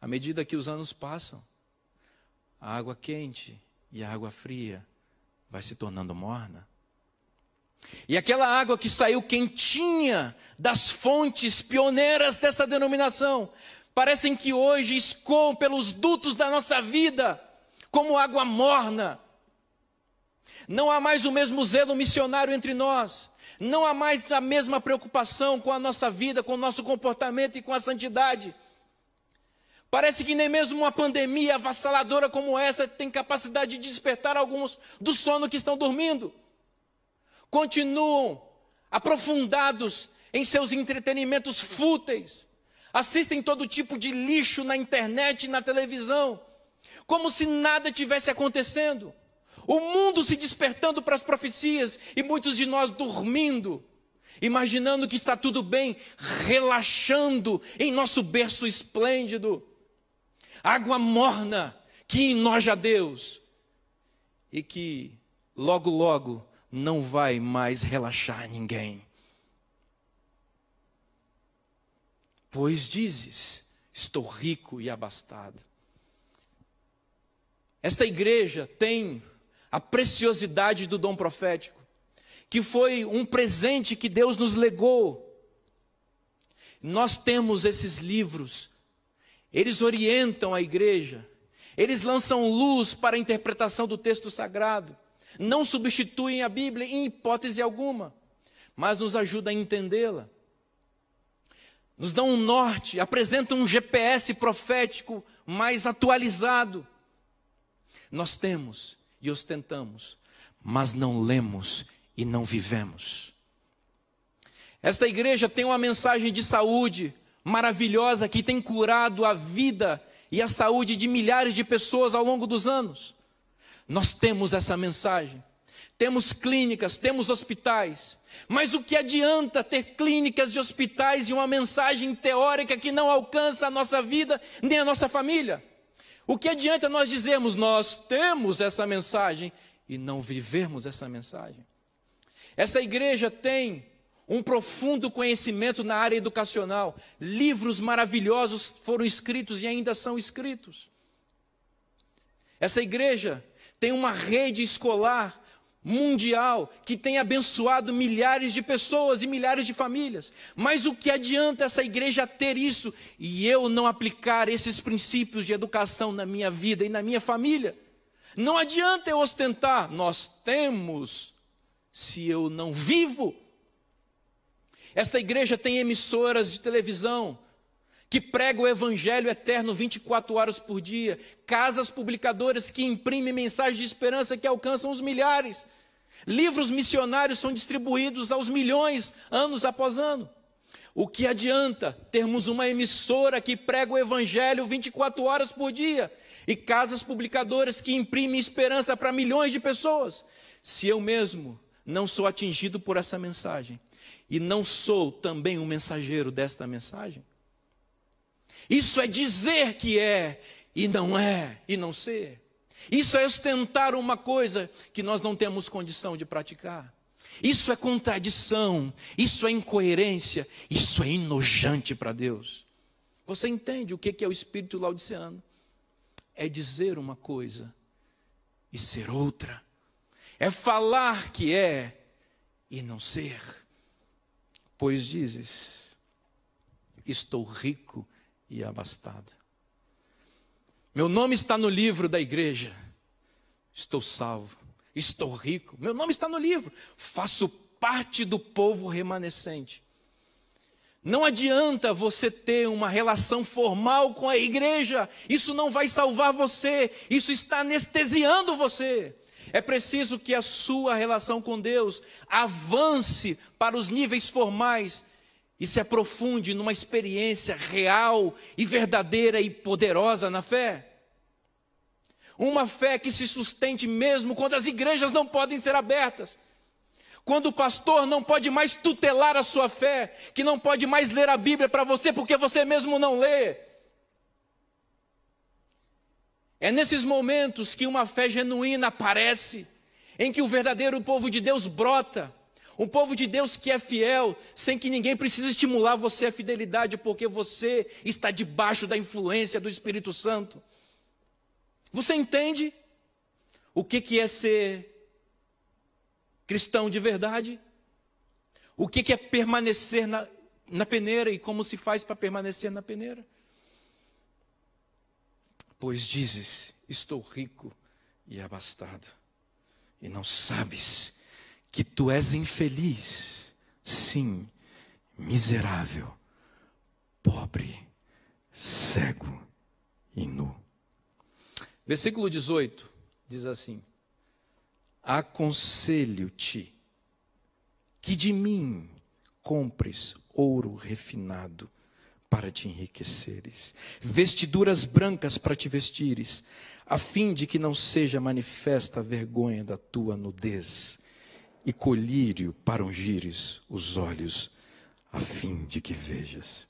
À medida que os anos passam, a água quente e a água fria vai se tornando morna. E aquela água que saiu quentinha das fontes pioneiras dessa denominação, parecem que hoje escoam pelos dutos da nossa vida como água morna. Não há mais o mesmo zelo missionário entre nós. Não há mais a mesma preocupação com a nossa vida, com o nosso comportamento e com a santidade. Parece que nem mesmo uma pandemia avassaladora como essa tem capacidade de despertar alguns do sono que estão dormindo. Continuam aprofundados em seus entretenimentos fúteis. Assistem todo tipo de lixo na internet e na televisão, como se nada tivesse acontecendo. O mundo se despertando para as profecias e muitos de nós dormindo, imaginando que está tudo bem, relaxando em nosso berço esplêndido água morna que enoja Deus e que logo, logo não vai mais relaxar ninguém. Pois dizes: estou rico e abastado. Esta igreja tem a preciosidade do dom profético, que foi um presente que Deus nos legou. Nós temos esses livros eles orientam a igreja. Eles lançam luz para a interpretação do texto sagrado. Não substituem a Bíblia em hipótese alguma, mas nos ajudam a entendê-la. Nos dão um norte, apresentam um GPS profético mais atualizado. Nós temos e ostentamos, mas não lemos e não vivemos. Esta igreja tem uma mensagem de saúde, maravilhosa que tem curado a vida e a saúde de milhares de pessoas ao longo dos anos. Nós temos essa mensagem. Temos clínicas, temos hospitais. Mas o que adianta ter clínicas e hospitais e uma mensagem teórica que não alcança a nossa vida nem a nossa família? O que adianta nós dizermos nós temos essa mensagem e não vivermos essa mensagem? Essa igreja tem um profundo conhecimento na área educacional. Livros maravilhosos foram escritos e ainda são escritos. Essa igreja tem uma rede escolar mundial que tem abençoado milhares de pessoas e milhares de famílias. Mas o que adianta essa igreja ter isso e eu não aplicar esses princípios de educação na minha vida e na minha família? Não adianta eu ostentar, nós temos, se eu não vivo esta igreja tem emissoras de televisão que prega o evangelho eterno 24 horas por dia, casas publicadoras que imprimem mensagens de esperança que alcançam os milhares. Livros missionários são distribuídos aos milhões, anos após ano. O que adianta termos uma emissora que prega o evangelho 24 horas por dia e casas publicadoras que imprimem esperança para milhões de pessoas, se eu mesmo não sou atingido por essa mensagem e não sou também um mensageiro desta mensagem? Isso é dizer que é e não é e não ser. Isso é ostentar uma coisa que nós não temos condição de praticar. Isso é contradição, isso é incoerência, isso é enojante para Deus. Você entende o que é o espírito laodiceano? É dizer uma coisa e ser outra é falar que é e não ser. Pois dizes: Estou rico e abastado. Meu nome está no livro da igreja. Estou salvo. Estou rico. Meu nome está no livro. Faço parte do povo remanescente. Não adianta você ter uma relação formal com a igreja, isso não vai salvar você, isso está anestesiando você. É preciso que a sua relação com Deus avance para os níveis formais e se aprofunde numa experiência real e verdadeira e poderosa na fé. Uma fé que se sustente mesmo quando as igrejas não podem ser abertas, quando o pastor não pode mais tutelar a sua fé, que não pode mais ler a Bíblia para você porque você mesmo não lê é nesses momentos que uma fé genuína aparece, em que o verdadeiro povo de Deus brota. Um povo de Deus que é fiel, sem que ninguém precise estimular você à fidelidade, porque você está debaixo da influência do Espírito Santo. Você entende o que, que é ser cristão de verdade? O que, que é permanecer na, na peneira e como se faz para permanecer na peneira? pois dizes: Estou rico e abastado, e não sabes que tu és infeliz, sim, miserável, pobre, cego e nu. Versículo 18 diz assim: Aconselho-te que de mim compres ouro refinado para te enriqueceres, vestiduras brancas para te vestires, a fim de que não seja manifesta a vergonha da tua nudez, e colírio para ungires os olhos, a fim de que vejas.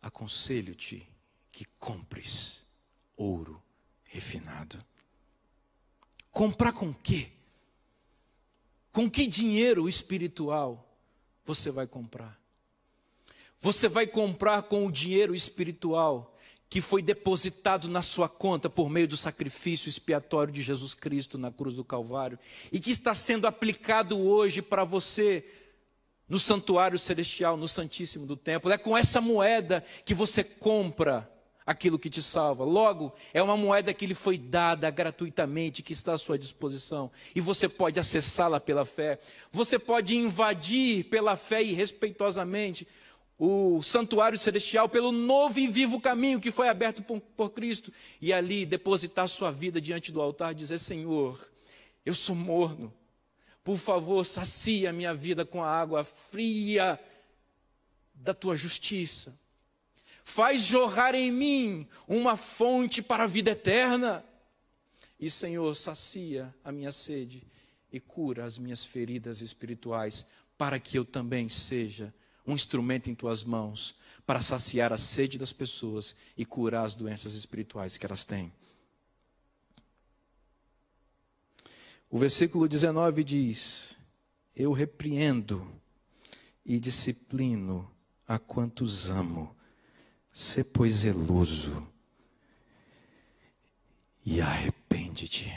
Aconselho-te que compres ouro refinado. Comprar com quê? Com que dinheiro espiritual? você vai comprar. Você vai comprar com o dinheiro espiritual que foi depositado na sua conta por meio do sacrifício expiatório de Jesus Cristo na cruz do Calvário e que está sendo aplicado hoje para você no santuário celestial, no Santíssimo do Templo. É com essa moeda que você compra aquilo que te salva. Logo, é uma moeda que lhe foi dada gratuitamente, que está à sua disposição, e você pode acessá-la pela fé. Você pode invadir pela fé e respeitosamente o santuário celestial pelo novo e vivo caminho que foi aberto por, por Cristo e ali depositar sua vida diante do altar, dizer: Senhor, eu sou morno. Por favor, sacia minha vida com a água fria da tua justiça Faz jorrar em mim uma fonte para a vida eterna. E, Senhor, sacia a minha sede e cura as minhas feridas espirituais, para que eu também seja um instrumento em tuas mãos para saciar a sede das pessoas e curar as doenças espirituais que elas têm. O versículo 19 diz: Eu repreendo e disciplino a quantos amo. Sê, pois, zeloso e arrepende-te.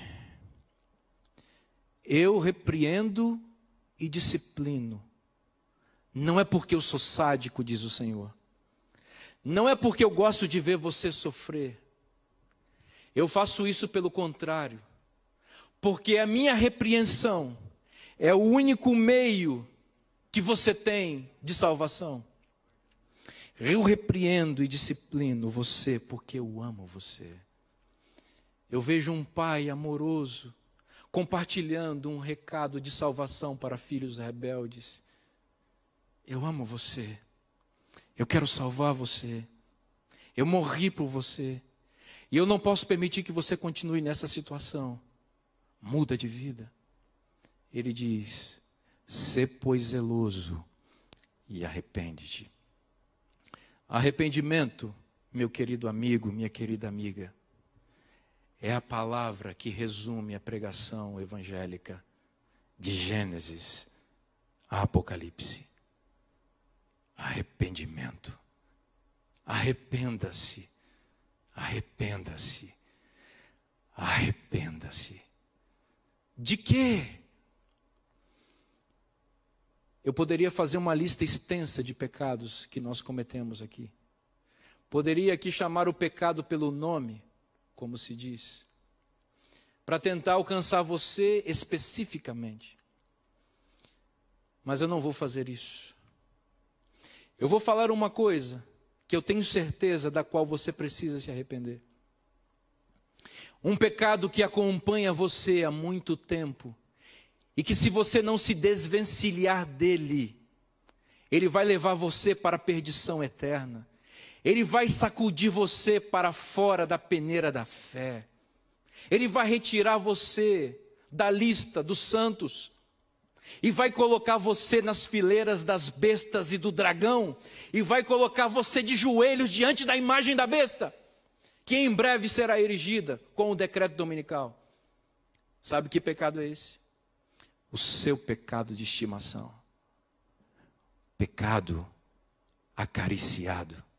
Eu repreendo e disciplino. Não é porque eu sou sádico, diz o Senhor. Não é porque eu gosto de ver você sofrer. Eu faço isso pelo contrário. Porque a minha repreensão é o único meio que você tem de salvação. Eu repreendo e disciplino você porque eu amo você. Eu vejo um pai amoroso compartilhando um recado de salvação para filhos rebeldes. Eu amo você. Eu quero salvar você. Eu morri por você. E eu não posso permitir que você continue nessa situação. Muda de vida. Ele diz: Sê, pois, zeloso e arrepende-te. Arrependimento, meu querido amigo, minha querida amiga, é a palavra que resume a pregação evangélica de Gênesis a Apocalipse. Arrependimento. Arrependa-se. Arrependa-se. Arrependa-se. De quê? Eu poderia fazer uma lista extensa de pecados que nós cometemos aqui. Poderia aqui chamar o pecado pelo nome, como se diz, para tentar alcançar você especificamente. Mas eu não vou fazer isso. Eu vou falar uma coisa que eu tenho certeza da qual você precisa se arrepender. Um pecado que acompanha você há muito tempo e que se você não se desvencilhar dele, ele vai levar você para a perdição eterna. Ele vai sacudir você para fora da peneira da fé. Ele vai retirar você da lista dos santos e vai colocar você nas fileiras das bestas e do dragão, e vai colocar você de joelhos diante da imagem da besta, que em breve será erigida com o decreto dominical. Sabe que pecado é esse? o seu pecado de estimação. Pecado acariciado.